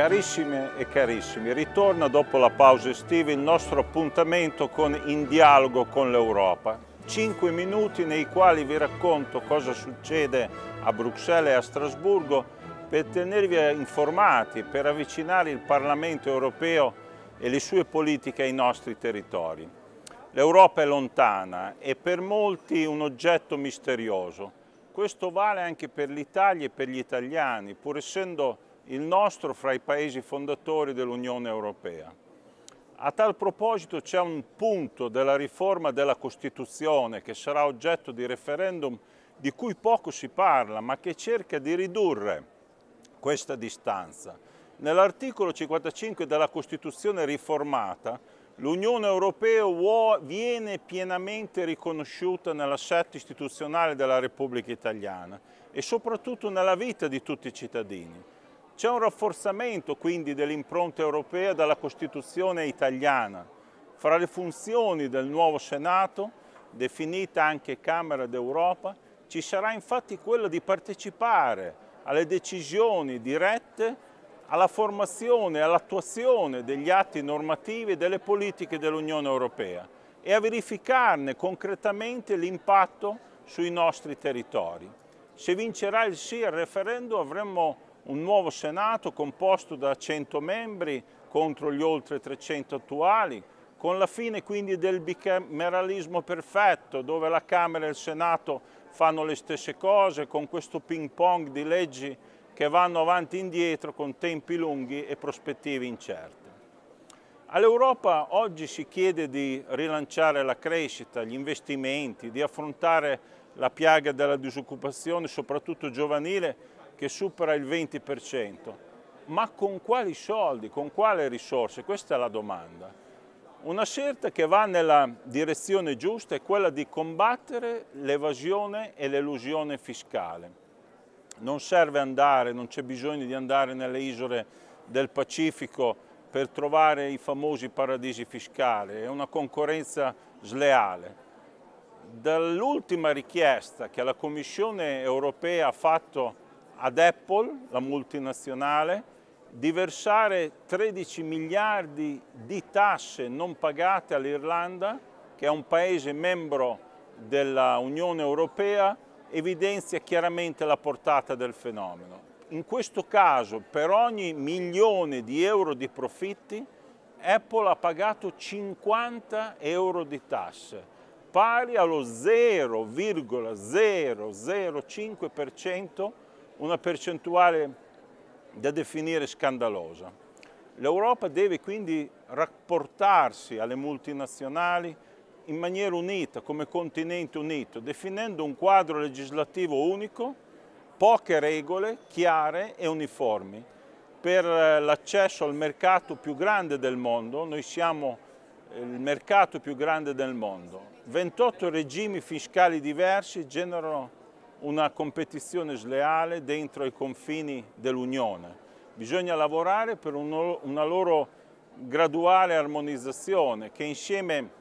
Carissime e carissimi, ritorna dopo la pausa estiva il nostro appuntamento con In Dialogo con l'Europa. Cinque minuti nei quali vi racconto cosa succede a Bruxelles e a Strasburgo per tenervi informati, per avvicinare il Parlamento europeo e le sue politiche ai nostri territori. L'Europa è lontana e per molti un oggetto misterioso. Questo vale anche per l'Italia e per gli italiani, pur essendo il nostro fra i paesi fondatori dell'Unione Europea. A tal proposito c'è un punto della riforma della Costituzione che sarà oggetto di referendum di cui poco si parla, ma che cerca di ridurre questa distanza. Nell'articolo 55 della Costituzione riformata, l'Unione Europea viene pienamente riconosciuta nell'assetto istituzionale della Repubblica Italiana e soprattutto nella vita di tutti i cittadini. C'è un rafforzamento quindi dell'impronta europea dalla Costituzione italiana. Fra le funzioni del nuovo Senato, definita anche Camera d'Europa, ci sarà infatti quella di partecipare alle decisioni dirette alla formazione e all'attuazione degli atti normativi e delle politiche dell'Unione Europea e a verificarne concretamente l'impatto sui nostri territori. Se vincerà il sì al referendum avremmo un nuovo Senato composto da 100 membri contro gli oltre 300 attuali, con la fine quindi del bicameralismo perfetto, dove la Camera e il Senato fanno le stesse cose, con questo ping pong di leggi che vanno avanti e indietro con tempi lunghi e prospettive incerte. All'Europa oggi si chiede di rilanciare la crescita, gli investimenti, di affrontare la piaga della disoccupazione, soprattutto giovanile, che supera il 20%. Ma con quali soldi, con quale risorse? Questa è la domanda. Una scelta che va nella direzione giusta è quella di combattere l'evasione e l'elusione fiscale. Non serve andare, non c'è bisogno di andare nelle isole del Pacifico per trovare i famosi paradisi fiscali, è una concorrenza sleale dall'ultima richiesta che la Commissione europea ha fatto ad Apple, la multinazionale, di versare 13 miliardi di tasse non pagate all'Irlanda, che è un paese membro dell'Unione Europea, evidenzia chiaramente la portata del fenomeno. In questo caso, per ogni milione di euro di profitti, Apple ha pagato 50 euro di tasse pari allo 0,005%, una percentuale da definire scandalosa. L'Europa deve quindi rapportarsi alle multinazionali in maniera unita, come continente unito, definendo un quadro legislativo unico, poche regole chiare e uniformi. Per eh, l'accesso al mercato più grande del mondo, noi siamo il mercato più grande del mondo. 28 regimi fiscali diversi generano una competizione sleale dentro i confini dell'Unione. Bisogna lavorare per una loro graduale armonizzazione che insieme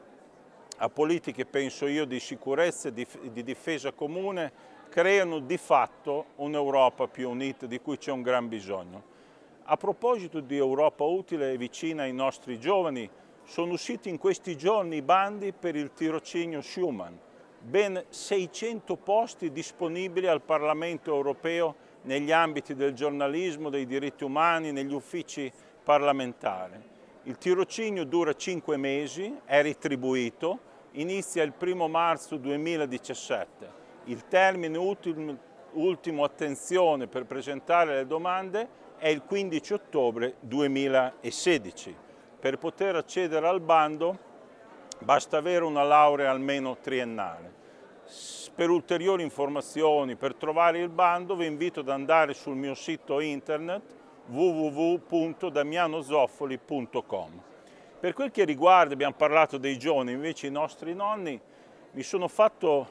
a politiche, penso io, di sicurezza e di difesa comune creano di fatto un'Europa più unita di cui c'è un gran bisogno. A proposito di Europa utile e vicina ai nostri giovani, sono usciti in questi giorni i bandi per il tirocinio Schuman, ben 600 posti disponibili al Parlamento europeo negli ambiti del giornalismo, dei diritti umani, negli uffici parlamentari. Il tirocinio dura 5 mesi, è ritribuito, inizia il 1 marzo 2017. Il termine ultimo, ultimo attenzione per presentare le domande è il 15 ottobre 2016. Per poter accedere al bando basta avere una laurea almeno triennale. Per ulteriori informazioni, per trovare il bando, vi invito ad andare sul mio sito internet www.damianozoffoli.com. Per quel che riguarda, abbiamo parlato dei giovani, invece i nostri nonni, mi sono fatto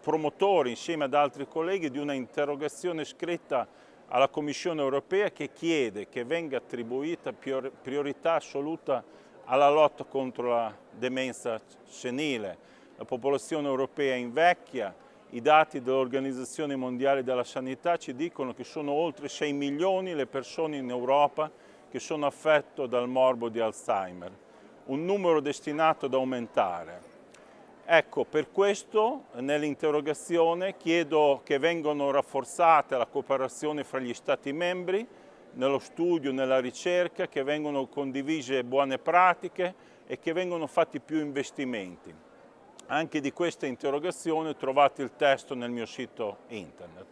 promotore insieme ad altri colleghi di una interrogazione scritta alla Commissione europea che chiede che venga attribuita priorità assoluta alla lotta contro la demenza senile. La popolazione europea invecchia, i dati dell'Organizzazione Mondiale della Sanità ci dicono che sono oltre 6 milioni le persone in Europa che sono affette dal morbo di Alzheimer, un numero destinato ad aumentare. Ecco, per questo nell'interrogazione chiedo che vengano rafforzate la cooperazione fra gli Stati membri nello studio, nella ricerca, che vengano condivise buone pratiche e che vengano fatti più investimenti. Anche di questa interrogazione trovate il testo nel mio sito internet.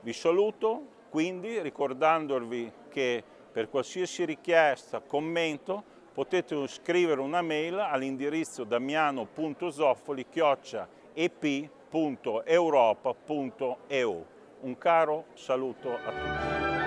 Vi saluto quindi ricordandovi che per qualsiasi richiesta, commento, potete scrivere una mail all'indirizzo damiano.zoffoli-ep.europa.eu. Un caro saluto a tutti.